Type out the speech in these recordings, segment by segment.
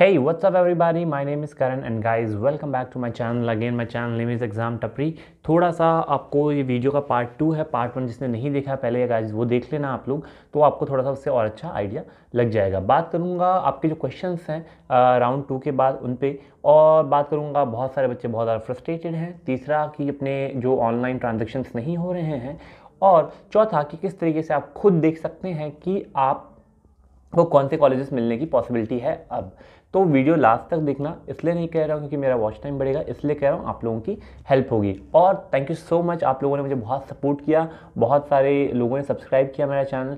Hey, what's up everybody? My name is Karan and guys, welcome back to my channel. Again, my channel name is Exam Tapri. थोड़ा सा आपको ये video का part two है part one जिसने नहीं देखा पहले गाइज वो देख लेना आप लोग तो आपको थोड़ा सा उससे और अच्छा आइडिया लग जाएगा बात करूँगा आपके जो क्वेश्चन हैं राउंड uh, टू के बाद उन पर और बात करूँगा बहुत सारे बच्चे बहुत ज़्यादा फ्रस्ट्रेटेड हैं तीसरा कि अपने जो ऑनलाइन ट्रांजेक्शन्स नहीं हो रहे हैं और चौथा कि किस तरीके से आप खुद देख सकते हैं कि आप वो कौन से कॉलेजेस मिलने की पॉसिबिलिटी है अब तो वीडियो लास्ट तक देखना इसलिए नहीं कह रहा हूँ क्योंकि मेरा वॉच टाइम बढ़ेगा इसलिए कह रहा हूँ आप लोगों की हेल्प होगी और थैंक यू सो मच आप लोगों ने मुझे बहुत सपोर्ट किया बहुत सारे लोगों ने सब्सक्राइब किया मेरा channel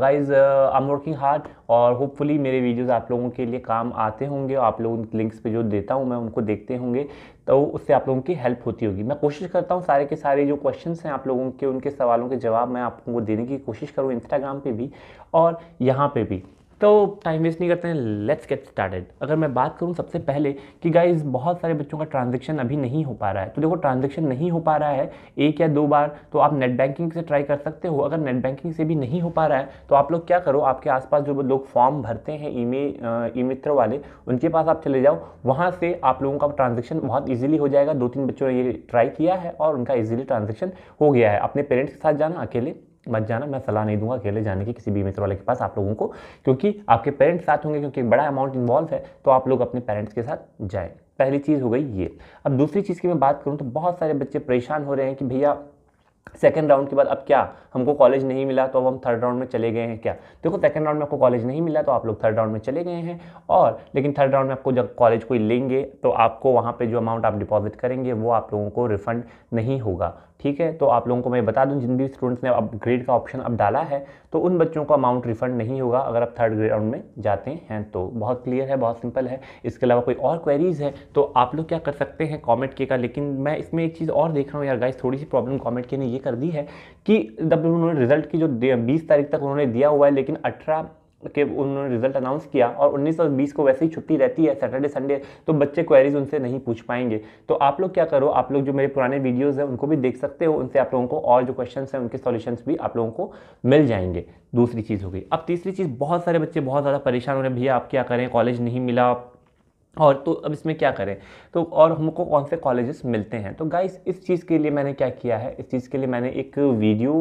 guys I am working hard और होपफुली मेरे वीडियोस आप लोगों के लिए काम आते होंगे आप लोग उन लिंक्स पर जो देता हूँ मैं उनको देखते होंगे तो उससे आप लोगों की हेल्प होती होगी मैं कोशिश करता हूँ सारे के सारे जो क्वेश्चन हैं आप लोगों के उनके सवालों के जवाब मैं आपको देने की कोशिश करूँ इंस्टाग्राम पर भी और यहाँ पर भी तो टाइम वेस्ट नहीं करते हैं लेट्स गेट स्टार्टेड अगर मैं बात करूं सबसे पहले कि गाइज बहुत सारे बच्चों का ट्रांजेक्शन अभी नहीं हो पा रहा है तो देखो ट्रांजेक्शन नहीं हो पा रहा है एक या दो बार तो आप नेट बैंकिंग से ट्राई कर सकते हो अगर नेट बैंकिंग से भी नहीं हो पा रहा है तो आप लोग क्या करो आपके आसपास जो लोग फॉर्म भरते हैं ई मित्र वाले उनके पास आप चले जाओ वहाँ से आप लोगों का ट्रांजेक्शन बहुत ईजिली हो जाएगा दो तीन बच्चों ने ये ट्राई किया है और उनका ईजिली ट्रांजेक्शन हो गया है अपने पेरेंट्स के साथ जाना अकेले मत जाना मैं सलाह नहीं दूंगा अकेले जाने की किसी भी मित्र वाले के पास आप लोगों को क्योंकि आपके पेरेंट्स साथ होंगे क्योंकि बड़ा अमाउंट इन्वॉल्व है तो आप लोग अपने पेरेंट्स के साथ जाएँ पहली चीज़ हो गई ये अब दूसरी चीज़ की मैं बात करूँ तो बहुत सारे बच्चे परेशान हो रहे हैं कि भैया सेकेंड राउंड के बाद अब क्या हमको कॉलेज नहीं मिला तो अब हम थर्ड राउंड में चले गए हैं क्या देखो सेकेंड राउंड में आपको कॉलेज नहीं मिला तो आप लोग थर्ड राउंड में चले गए हैं और लेकिन थर्ड राउंड में आपको जब कॉलेज कोई लेंगे तो आपको वहाँ पे जो अमाउंट आप डिपॉजिट करेंगे वो आप लोगों को रिफंड नहीं होगा ठीक है तो आप लोगों को मैं बता दूं जिन भी स्टूडेंट्स ने अपग्रेड का ऑप्शन अब डाला है तो उन बच्चों को अमाउंट रिफंड नहीं होगा अगर आप थर्ड ग्रेड राउंड में जाते हैं तो बहुत क्लियर है बहुत सिंपल है इसके अलावा कोई और क्वेरीज़ है तो आप लोग क्या कर सकते हैं कॉमेंट के का लेकिन मैं इसमें एक चीज़ और देख रहा हूँ यार गाइस थोड़ी सी प्रॉब्लम कॉमेंट के ने ये कर दी है कि जब उन्होंने रिजल्ट की जो बीस तारीख तक उन्होंने दिया हुआ है लेकिन अठारह के उन्होंने रिजल्ट अनाउंस किया और 19 और 20 को वैसे ही छुट्टी रहती है सैटरडे संडे तो बच्चे क्वेरीज उनसे नहीं पूछ पाएंगे तो आप लोग क्या करो आप लोग जो मेरे पुराने वीडियोज़ हैं उनको भी देख सकते हो उनसे आप लोगों को और जो क्वेश्चन हैं उनके सॉल्यूशंस भी आप लोगों को मिल जाएंगे दूसरी चीज़ हो गई अब तीसरी चीज़ बहुत सारे बच्चे बहुत ज़्यादा परेशान हो रहे हैं भैया आप क्या करें कॉलेज नहीं मिला और तो अब इसमें क्या करें तो और हमको कौन से कॉलेजेस मिलते हैं तो गाइस इस चीज़ के लिए मैंने क्या किया है इस चीज़ के लिए मैंने एक वीडियो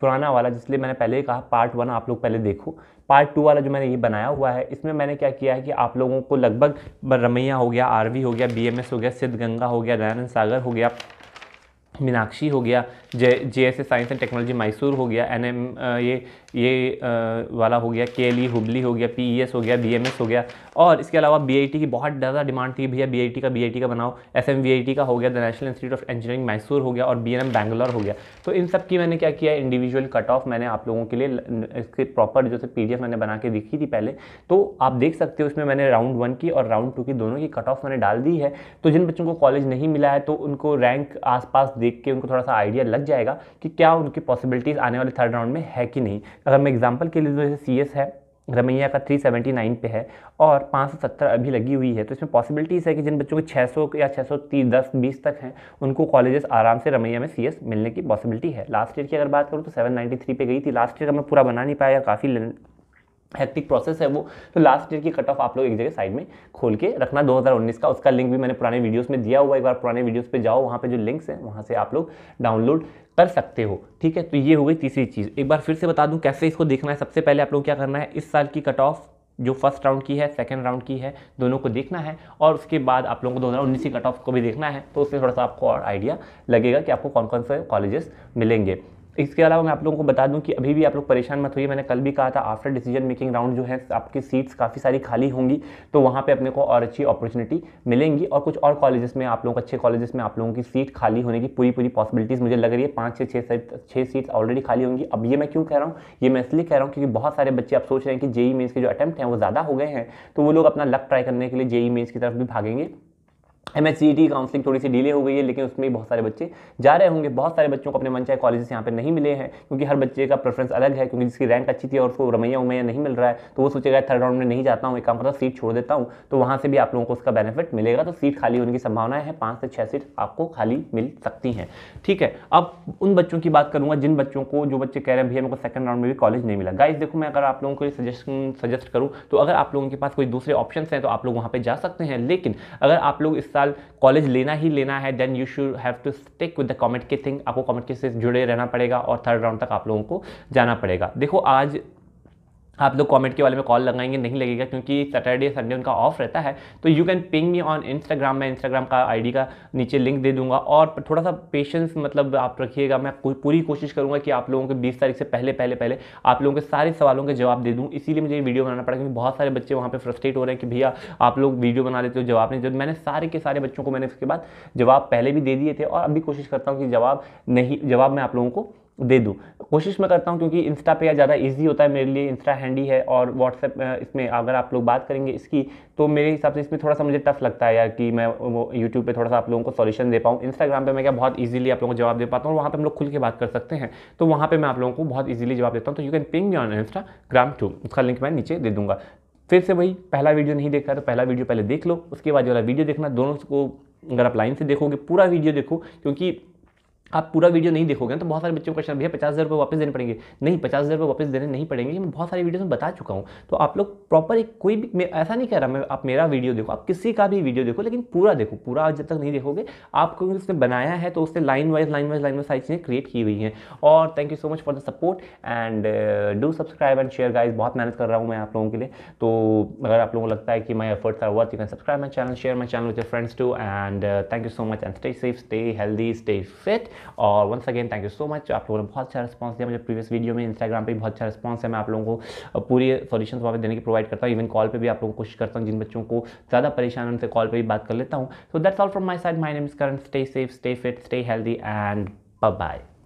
पुराना वाला जिसलिए मैंने पहले ही कहा पार्ट वन आप लोग पहले देखो पार्ट टू वाला जो मैंने ये बनाया हुआ है इसमें मैंने क्या किया है कि आप लोगों को लगभग रमैया हो गया आरवी हो गया बीएमएस हो गया सिद्ध गंगा हो गया दयानंद सागर हो गया मीनाक्षी हो गया J J S S science and technology Mysore हो गया एन एम ये ये आ, वाला हो गया के एल ई हुबली हो गया पी ई एस हो गया बी एम एस हो गया और इसके अलावा बी आई टी की बहुत ज़्यादा डिमांड थी भैया बी आई टी का बी आई टी का बनाओ S M V I T का हो गया the national institute of engineering Mysore हो गया और बी एन एम बैंगलोर हो गया तो इन सब की मैंने क्या किया इंडिविजुअल कट ऑफ मैंने आप लोगों के लिए इसके प्रॉपर जो पी डी एफ मैंने बना के दिखी थी पहले तो आप देख सकते हो उसमें मैंने राउंड वन की और राउंड टू की दोनों की कट ऑफ मैंने डाल दी है तो जिन बच्चों को कॉलेज नहीं मिला है तो उनको रैंक आसपास दे देख के उनको थोड़ा सा आइडिया लग जाएगा कि क्या उनकी पॉसिबिलिटीज़ आने वाले थर्ड राउंड में है कि नहीं अगर मैं एग्जाम्पल के लिए जो सी है रमैया का 379 पे है और 570 अभी लगी हुई है तो इसमें पॉसिबिलिटीज़ है कि जिन बच्चों के 600 या 630 10 20 तक हैं उनको कॉलेजेस आराम से रमैया में सीएस मिलने की पॉसिबिलिटी है लास्ट ईयर की अगर बात करूँ तो 793 पे गई थी लास्ट ईयर का मैं पूरा बना नहीं पाया काफ़ी हेक्टिक प्रोसेस है वो तो लास्ट ईयर की कट ऑफ आप लोग एक जगह साइड में खोल के रखना 2019 का उसका लिंक भी मैंने पुराने वीडियोस में दिया हुआ एक बार पुराने वीडियोस पे जाओ वहाँ पे जो लिंक्स हैं वहाँ से आप लोग डाउनलोड कर सकते हो ठीक है तो ये हो गई तीसरी चीज़ एक बार फिर से बता दूँ कैसे इसको देखना है सबसे पहले आप लोग क्या करना है इस साल की कट ऑफ जो फर्स्ट राउंड की है सेकंड राउंड की है दोनों को देखना है और उसके बाद आप लोगों को दो हज़ार उन्नीस की कट ऑफ को भी देखना है तो उससे थोड़ा सा आपको और आइडिया लगेगा कि आपको कौन कौन से कॉलेजेस मिलेंगे इसके अलावा मैं आप लोगों को बता दूं कि अभी भी आप लोग परेशान मत होइए मैंने कल भी कहा था आफ्टर डिसीजन मेकिंग राउंड जो है आपकी सीट्स काफ़ी सारी खाली होंगी तो वहाँ पे अपने को और अच्छी अपॉर्चुनिटी मिलेंगी और कुछ और कॉलेजेस में आप लोगों अच्छे कॉलेजेस में आप लोगों की सीट खाली होने की पूरी पूरी पॉसिबिलिटीज़ मुझे लग रही है पाँच से छः छः सीट्स ऑलरेडी खाली होंगी अब ये मैं क्यों कह रहा हूँ ये मैं इसलिए कह रहा हूँ क्योंकि बहुत सारे बच्चे आप सोच रहे हैं कि जेई मेन्स के जो अटैम्प्ट हैं वो ज़्यादा हो गए हैं तो वो लोग अपना लक ट्राई करने के लिए जेई मेन्स की तरफ भी भागेंगे एम एस सी काउंसिलिंग थोड़ी सी डिले हो गई है लेकिन उसमें बहुत सारे बच्चे जा रहे होंगे बहुत सारे बच्चों को अपने मन चाहे कॉलेजेस यहाँ पे नहीं मिले हैं क्योंकि हर बच्चे का प्रेफरेंस अलग है क्योंकि जिसकी रैंक अच्छी थी और उसको रमैया उमैया नहीं मिल रहा है तो वो सोचेगा थर्ड राउंड में नहीं जाता हूँ एक काम करता सीट छोड़ देता हूँ तो वहाँ से भी आप लोगों को उसका बेनिफिट मिलेगा तो सीट खाली होने की संभावना है पाँच से छः सीट आपको खाली मिल सकती हैं ठीक है अब उन बच्चों की बात करूँगा जिन बच्चों को जो बच्चे कह रहे हैं भैया मेरे को सेकंड राउंड में भी कॉलेज नहीं मिला गाइज देखो मैं अगर आप लोगों को सजेशन सजेस्ट करूँ तो अगर आप लोगों के पास कोई दूसरे ऑप्शन हैं तो आप लोग वहाँ पर जा सकते हैं लेकिन अगर आप लोग इस साल कॉलेज लेना ही लेना है then you should have to stick with the COMEDK thing आपको कॉमेट के से जुड़े रहना पड़ेगा और थर्ड राउंड तक आप लोगों को जाना पड़ेगा देखो आज आप लोग कमेंट के वाले में कॉल लगाएंगे नहीं लगेगा क्योंकि सैटरडे संडे उनका ऑफ रहता है तो you can ping me on Instagram मैं इंस्टाग्राम का आईडी का नीचे लिंक दे दूंगा और थोड़ा सा पेशेंस मतलब आप रखिएगा मैं पूरी कोशिश करूंगा कि आप लोगों के 20 तारीख से पहले पहले पहले आप लोगों के सारे सवालों के जवाब दे दूँ इसीलिए मुझे वीडियो बनाना पड़ा क्योंकि बहुत सारे बच्चे वहाँ पर फ्रस्ट्रेट हो रहे हैं कि भैया आप लोग वीडियो बना लेते हो जवाब नहीं मैंने सारे के सारे बच्चों को मैंने उसके बाद जवाब पहले भी दे दिए थे और अभी कोशिश करता हूँ कि जवाब नहीं जवाब मैं आप लोगों को दे दूँ कोशिश मैं करता हूँ क्योंकि इंस्टा पे या ज़्यादा इजी होता है मेरे लिए इंस्टा हैंडी है और व्हाट्सएप इसमें अगर आप लोग बात करेंगे इसकी तो मेरे हिसाब से इसमें थोड़ा सा मुझे टफ लगता है यार कि मैं वो यूट्यूब पे थोड़ा सा आप लोगों को सॉल्यूशन दे पाऊँ इंस्टाग्राम पे मैं क्या बहुत ईजिली आप लोगों को जवाब दे पाता हूँ वहाँ पर हम लोग खुल के बात कर सकते हैं तो वहाँ पर मैं आप लोगों को बहुत ईजिली जवाब देता हूँ तो you can ping on Instagram too उसका लिंक मैं नीचे दे दूँगा फिर से वही पहला वीडियो नहीं देखा तो पहला वीडियो पहले देख लो उसके बाद जो वाला वीडियो देखना दोनों को अगर आप लाइन से देखोगे पूरा वीडियो देखो क्योंकि आप पूरा वीडियो नहीं देखोगे तो बहुत सारे बच्चों का क्वेश्चन भैया पचास हज़ार रुपये वापस देने पड़ेंगे नहीं पचास हज़ार रुपये वापस देने नहीं पड़ेंगे मैं बहुत सारी वीडियोस में बता चुका हूँ तो आप लोग प्रॉपर एक कोई भी मैं ऐसा नहीं कह रहा मैं आप मेरा वीडियो देखो आप किसी का भी वीडियो देखो लेकिन पूरा देखो पूरा जब तक नहीं देखोगे आपको उसने बनाया है तो उसने line wise line wise line wise सारी चीज़ें क्रिएट की हुई हैं और thank you so much for the support and do subscribe and share guys बहुत मेहनत कर रहा हूँ मैं आप लोगों के लिए तो अगर आप लोगों को लगता है कि my efforts are worth you can subscribe my channel share my channel with friends too and thank you so much and stay safe stay healthy stay fit और once again thank you so much आप लोगों ने बहुत अच्छा response दिया मुझे previous video में Instagram पर बहुत अच्छा रिस्पॉन्स है मैं आप लोगों को पूरी सोल्यूशन वहाँ पर देने की प्रोवाइड करता हूँ इवन कॉल पर भी आप लोगों को कोशिश करता हूँ जिन बच्चों को ज़्यादा परेशान उनसे कॉल पर भी बात कर लेता हूँ so that's all from my side my name is current stay safe stay fit stay healthy and bye